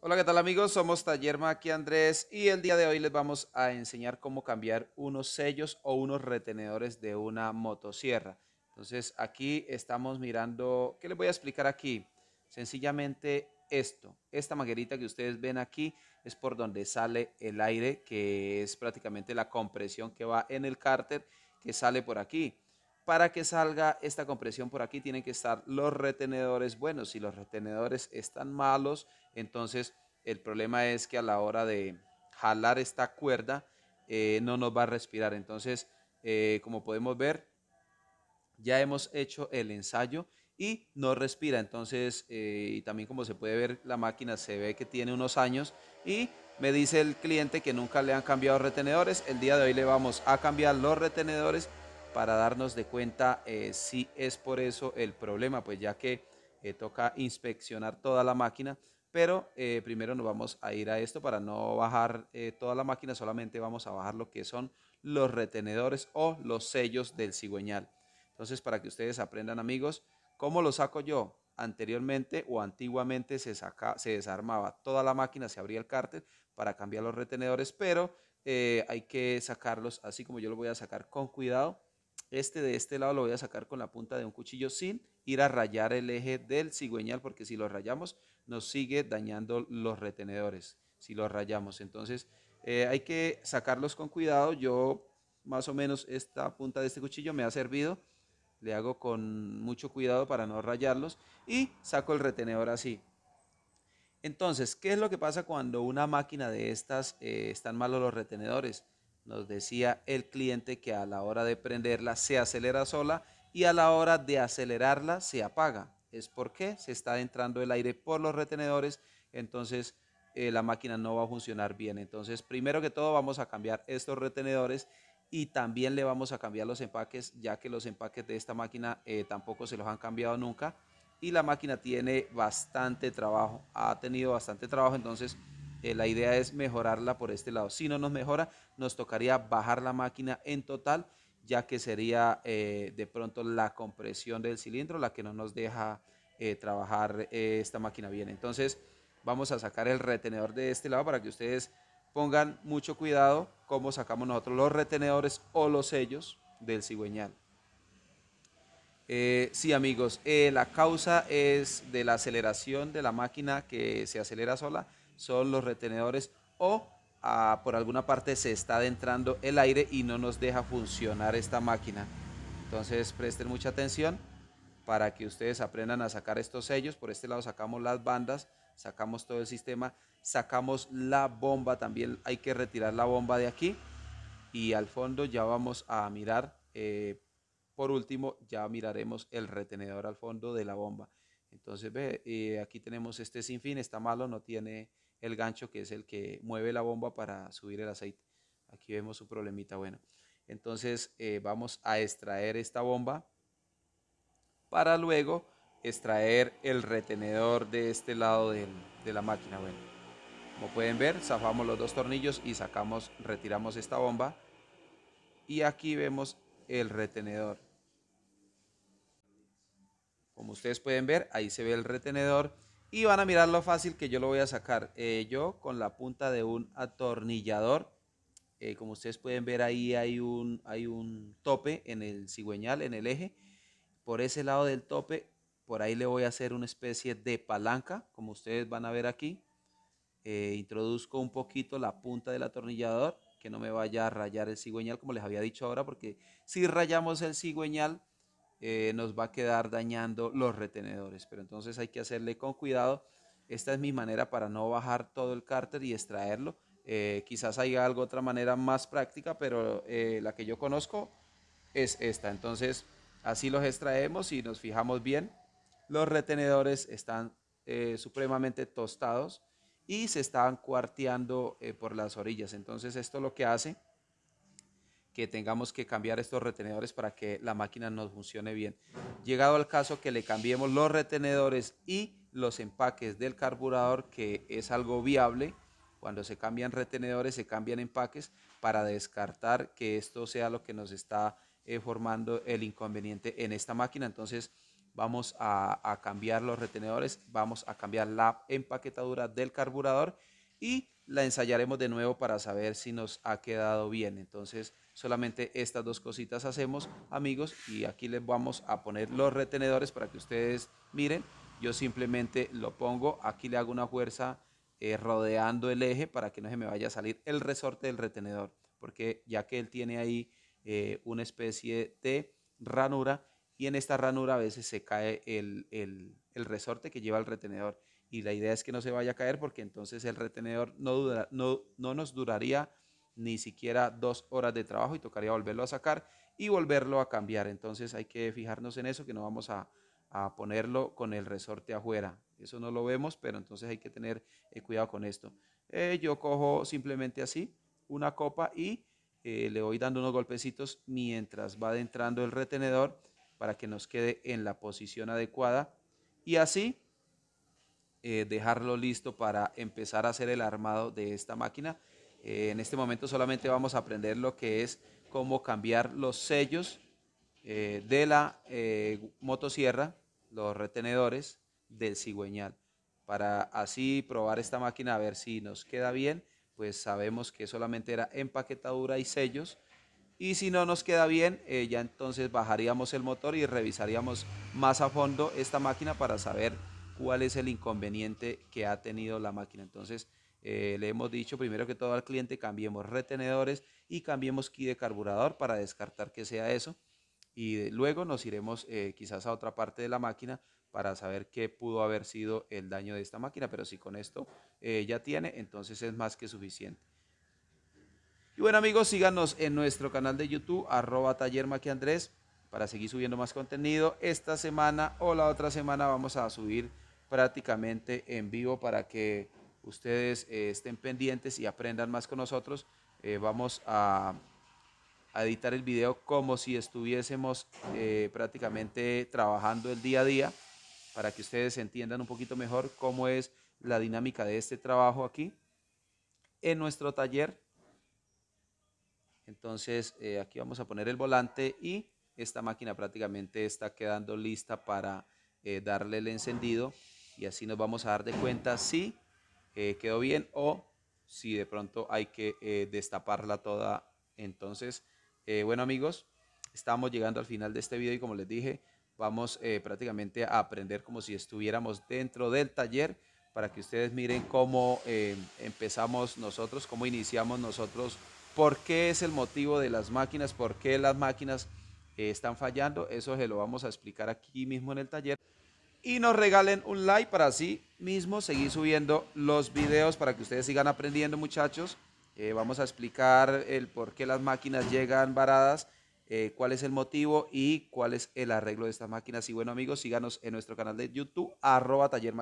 Hola, ¿qué tal amigos? Somos Taller aquí Andrés y el día de hoy les vamos a enseñar cómo cambiar unos sellos o unos retenedores de una motosierra. Entonces aquí estamos mirando, ¿qué les voy a explicar aquí? Sencillamente esto, esta manguerita que ustedes ven aquí es por donde sale el aire que es prácticamente la compresión que va en el cárter que sale por aquí para que salga esta compresión por aquí tienen que estar los retenedores buenos. Si los retenedores están malos, entonces el problema es que a la hora de jalar esta cuerda eh, no nos va a respirar. Entonces, eh, como podemos ver, ya hemos hecho el ensayo y no respira. Entonces, eh, y también como se puede ver, la máquina se ve que tiene unos años y me dice el cliente que nunca le han cambiado retenedores. El día de hoy le vamos a cambiar los retenedores para darnos de cuenta eh, si es por eso el problema, pues ya que eh, toca inspeccionar toda la máquina, pero eh, primero nos vamos a ir a esto para no bajar toda la máquina, solamente vamos a bajar lo que son los retenedores o los sellos del cigüeñal. Entonces, para que ustedes aprendan amigos, ¿cómo lo saco yo? Anteriormente o antiguamente se, saca, se desarmaba toda la máquina, se abría el cárter para cambiar los retenedores, pero hay que sacarlos así como yo lo voy a sacar con cuidado este de este lado lo voy a sacar con la punta de un cuchillo sin ir a rayar el eje del cigüeñal, porque si lo rayamos nos sigue dañando los retenedores, si lo rayamos. Entonces eh, hay que sacarlos con cuidado. Yo más o menos esta punta de este cuchillo me ha servido. Le hago con mucho cuidado para no rayarlos y saco el retenedor así. Entonces, ¿qué es lo que pasa cuando una máquina de estas eh, están malos los retenedores? Nos decía el cliente que a la hora de prenderla se acelera sola y a la hora de acelerarla se apaga. Es porque se está entrando el aire por los retenedores, entonces eh, la máquina no va a funcionar bien. Entonces, primero que todo vamos a cambiar estos retenedores y también le vamos a cambiar los empaques, ya que los empaques de esta máquina eh, tampoco se los han cambiado nunca y la máquina tiene bastante trabajo, ha tenido bastante trabajo, entonces eh, la idea es mejorarla por este lado. Si no nos mejora, nos tocaría bajar la máquina en total, ya que sería eh, de pronto la compresión del cilindro la que no nos deja eh, trabajar esta máquina bien. Entonces vamos a sacar el retenedor de este lado para que ustedes pongan mucho cuidado cómo sacamos nosotros los retenedores o los sellos del cigüeñal. sí, amigos, la causa es de la aceleración de la máquina que se acelera sola son los retenedores o ah, por alguna parte se está adentrando el aire y no nos deja funcionar esta máquina. Entonces presten mucha atención para que ustedes aprendan a sacar estos sellos. Por este lado sacamos las bandas, sacamos todo el sistema, sacamos la bomba, también hay que retirar la bomba de aquí y al fondo ya vamos a mirar, eh, por último ya miraremos el retenedor al fondo de la bomba. Entonces ve, eh, aquí tenemos este sinfín, está malo, no tiene el gancho que es el que mueve la bomba para subir el aceite. Aquí vemos su problemita. Bueno, entonces eh, vamos a extraer esta bomba para luego extraer el retenedor de este lado de la máquina. Bueno, como pueden ver, zafamos los dos tornillos y sacamos, retiramos esta bomba. Y aquí vemos el retenedor. Como ustedes pueden ver, ahí se ve el retenedor y van a mirar lo fácil que yo lo voy a sacar. Eh, yo con la punta de un atornillador, eh, como ustedes pueden ver ahí hay un, hay un tope en el cigüeñal, en el eje. Por ese lado del tope, por ahí le voy a hacer una especie de palanca, como ustedes van a ver aquí. Eh, introduzco un poquito la punta del atornillador, que no me vaya a rayar el cigüeñal, como les había dicho ahora, porque si rayamos el cigüeñal eh, nos va a quedar dañando los retenedores. Pero entonces hay que hacerle con cuidado. Esta es mi manera para no bajar todo el cárter y extraerlo. Eh, quizás haya algo otra manera más práctica, pero eh, la que yo conozco es esta. Entonces así los extraemos y nos fijamos bien. Los retenedores están supremamente tostados y se están cuarteando por las orillas. Entonces esto lo que hace que tengamos que cambiar estos retenedores para que la máquina nos funcione bien. Llegado al caso que le cambiemos los retenedores y los empaques del carburador, que es algo viable, cuando se cambian retenedores, se cambian empaques para descartar que esto sea lo que nos está eh, formando el inconveniente en esta máquina. Entonces vamos a, a cambiar los retenedores, vamos a cambiar la empaquetadura del carburador y la ensayaremos de nuevo para saber si nos ha quedado bien. Entonces, solamente estas dos cositas hacemos, amigos, y aquí les vamos a poner los retenedores para que ustedes miren. Yo simplemente lo pongo, aquí le hago una fuerza eh, rodeando el eje para que no se me vaya a salir el resorte del retenedor, porque ya que él tiene ahí eh, una especie de ranura y en esta ranura a veces se cae el, el resorte que lleva el retenedor y la idea es que no se vaya a caer porque entonces el retenedor no, no, no nos duraría ni siquiera dos horas de trabajo y tocaría volverlo a sacar y volverlo a cambiar. Entonces hay que fijarnos en eso, que no vamos a, ponerlo con el resorte afuera. Eso no lo vemos, pero entonces hay que tener eh, cuidado con esto. Eh, yo cojo simplemente así una copa y eh, le voy dando unos golpecitos mientras va adentrando el retenedor para que nos quede en la posición adecuada. Y así eh, dejarlo listo para empezar a hacer el armado de esta máquina. Eh, en este momento solamente vamos a aprender lo que es cómo cambiar los sellos eh, de la motosierra, los retenedores del cigüeñal, para así probar esta máquina a ver si nos queda bien, pues sabemos que solamente era empaquetadura y sellos, y si no nos queda bien, ya entonces bajaríamos el motor y revisaríamos más a fondo esta máquina para saber cuál es el inconveniente que ha tenido la máquina. Entonces, eh, le hemos dicho primero que todo al cliente cambiemos retenedores y cambiemos key de carburador para descartar que sea eso. Y luego nos iremos eh, quizás a otra parte de la máquina para saber qué pudo haber sido el daño de esta máquina. Pero si con esto eh, ya tiene, entonces es más que suficiente. Y bueno amigos, síganos en nuestro canal de YouTube, arroba taller Andrés, para seguir subiendo más contenido. Esta semana o la otra semana vamos a subir prácticamente en vivo para que ustedes eh, estén pendientes y aprendan más con nosotros. Eh, vamos a, editar el video como si estuviésemos eh, prácticamente trabajando el día a día para que ustedes entiendan un poquito mejor cómo es la dinámica de este trabajo aquí en nuestro taller. Entonces aquí vamos a poner el volante y esta máquina prácticamente está quedando lista para darle el encendido y así nos vamos a dar de cuenta si eh, quedó bien o si de pronto hay que eh, destaparla toda. Entonces, eh, bueno amigos, estamos llegando al final de este video y como les dije, vamos prácticamente a aprender como si estuviéramos dentro del taller para que ustedes miren cómo empezamos nosotros, cómo iniciamos nosotros, por qué es el motivo de las máquinas, por qué las máquinas están fallando. Eso se lo vamos a explicar aquí mismo en el taller y nos regalen un like para así mismo seguir subiendo los videos para que ustedes sigan aprendiendo muchachos. Eh, vamos a explicar el por qué las máquinas llegan varadas, eh, cuál es el motivo y cuál es el arreglo de estas máquinas. Y bueno amigos, síganos en nuestro canal de YouTube, arroba taller